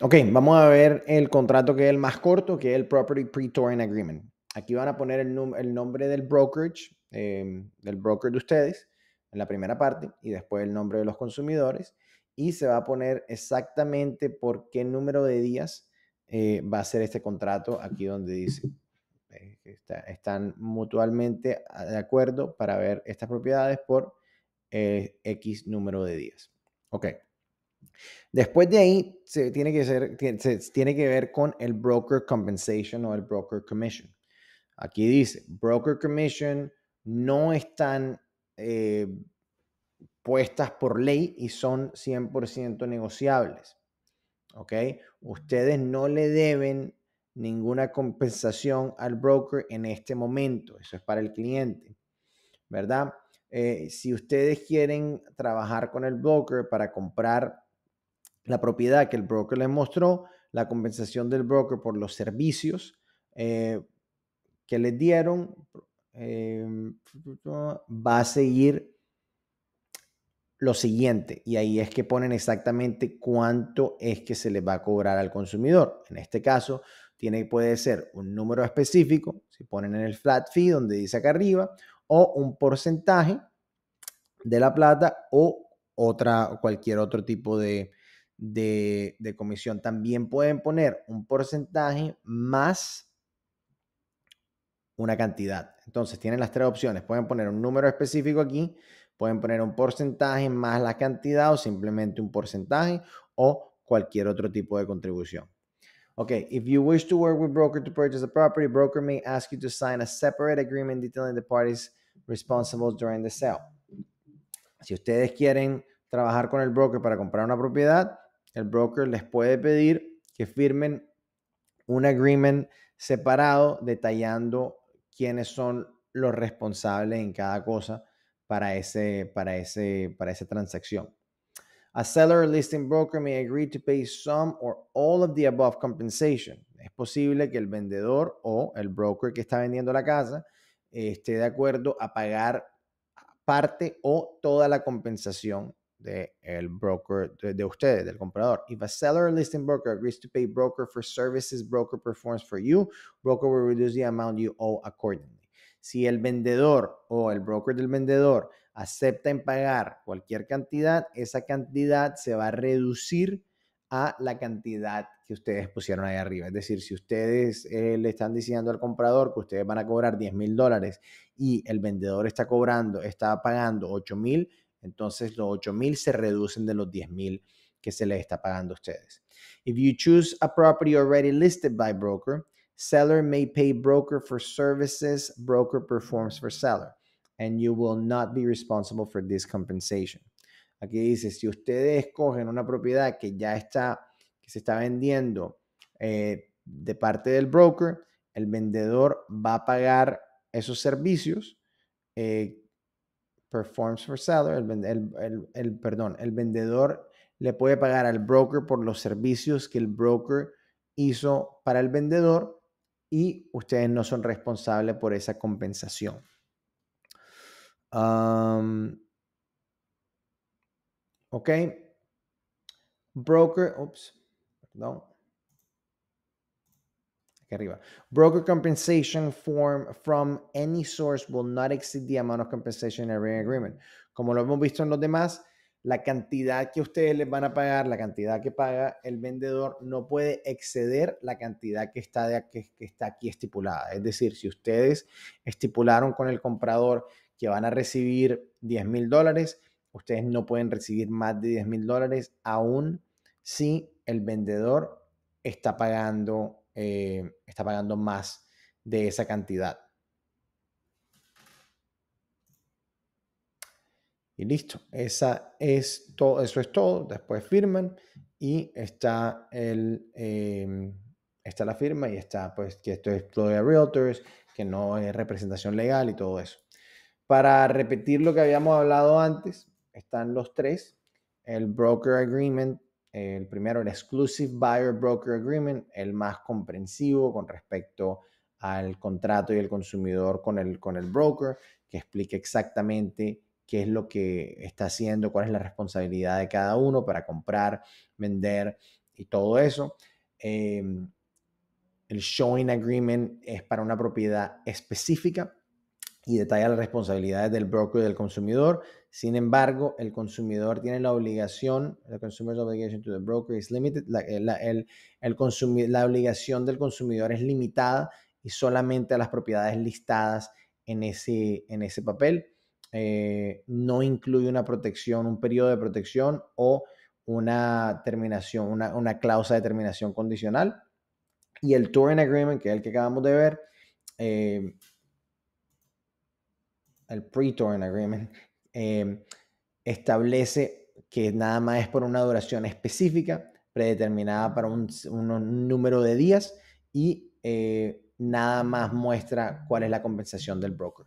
Ok, vamos a ver el contrato que es el más corto, que es el Property Pre-Touring Agreement. Aquí van a poner el, nombre del brokerage, em, del broker de ustedes, en la primera parte, y después el nombre de los consumidores, y se va a poner exactamente por qué número de días eh, va a ser este contrato, aquí donde dice. Eh, están mutuamente ah, de acuerdo para ver estas propiedades por eh, X número de días. Ok. Después de ahí, se tiene, que ser, se tiene que ver con el broker compensation o el broker commission. Aquí dice, broker commission no están eh, puestas por ley y son 100% negociables. ¿Ok? Ustedes no le deben ninguna compensación al broker en este momento. Eso es para el cliente, ¿verdad? Eh, si ustedes quieren trabajar con el broker para comprar la propiedad que el broker les mostró, la compensación del broker por los servicios eh, que les dieron, em, va a seguir lo siguiente. Y ahí es que ponen exactamente cuánto es que se les va a cobrar al consumidor. En este caso, tiene, puede ser un número específico, si ponen en el flat fee donde dice acá arriba, o un porcentaje de la plata o otra, cualquier otro tipo de, de, comisión. También pueden poner un porcentaje más una cantidad. Entonces tienen las tres opciones. Pueden poner un número específico aquí, pueden poner un porcentaje más la cantidad o simplemente un porcentaje o cualquier otro tipo de contribución. Okay, if you wish to work with broker to purchase a property, broker may ask you to sign a separate agreement detailing the parties responsible during the sale. Si ustedes quieren trabajar con el broker para comprar una propiedad, el broker les puede pedir que firmen un agreement separado detallando quiénes son los responsables en cada cosa para, ese, para, ese, para esa transacción. A seller listing broker may agree to pay some or all of the above compensation. Es posible que el vendedor o el broker que está vendiendo la casa esté de acuerdo a pagar parte o toda la compensación de el broker de, ustedes, del comprador. If a seller listing broker agrees to pay broker for services broker performs for you, broker will reduce the amount you owe accordingly. Si el vendedor o el broker del vendedor acepta en pagar cualquier cantidad, esa cantidad se va a reducir a la cantidad que ustedes pusieron ahí arriba. Es decir, si ustedes eh, le están diciendo al comprador que ustedes van a cobrar 10 mil dólares y el vendedor está cobrando, está pagando 8 mil, entonces los 8,000 se reducen de los 10,000 que se les está pagando ustedes. If you choose a property already listed by broker, seller may pay broker for services broker performs for seller, and you will not be responsible for this compensation. Aquí dice, si ustedes escogen una propiedad que ya está, que se está vendiendo eh, de parte del broker, el vendedor va a pagar esos servicios eh, performs for seller, el, perdón, el vendedor le puede pagar al broker por los servicios que el broker hizo para el vendedor y ustedes no son responsables por esa compensación. ok. Broker, ups, perdón arriba. Broker compensation form from any source will not exceed the amount of compensation every agreement. Como lo hemos visto en los demás, la cantidad que ustedes les van a pagar, la cantidad que paga el vendedor, no puede exceder la cantidad que está, que, está aquí estipulada. Es decir, si ustedes estipularon con el comprador que van a recibir 10 mil dólares, ustedes no pueden recibir más de 10 mil dólares, aún si el vendedor está pagando eh, está pagando más de esa cantidad. Y listo, esa es todo, eso es todo. Después firman y está, el, em, está la firma y está pues que esto es Florida Realtors, que no es representación legal y todo eso. Para repetir lo que habíamos hablado antes, están los tres, el broker agreement el primero, el Exclusive Buyer Broker Agreement, el más comprensivo con respecto al contrato y el consumidor con el, con el broker, que explique exactamente qué es lo que está haciendo, cuál es la responsabilidad de cada uno para comprar, vender y todo eso. Em, el showing agreement es para una propiedad específica y detalla las responsabilidades del broker y del consumidor. Sin embargo, el consumidor tiene la obligación, the consumer's obligation to the broker is limited, la, eh, el, el la obligación del consumidor es limitada y solamente a las propiedades listadas en ese, en ese papel. Eh, no incluye una protección, un periodo de protección o una terminación, una, una cláusula de terminación condicional. Y el Touring Agreement, que es el que acabamos de ver, eh, el pre-torn agreement, em, establece que nada más es por una duración específica, predeterminada para un, número de días y eh, nada más muestra cuál es la compensación del broker.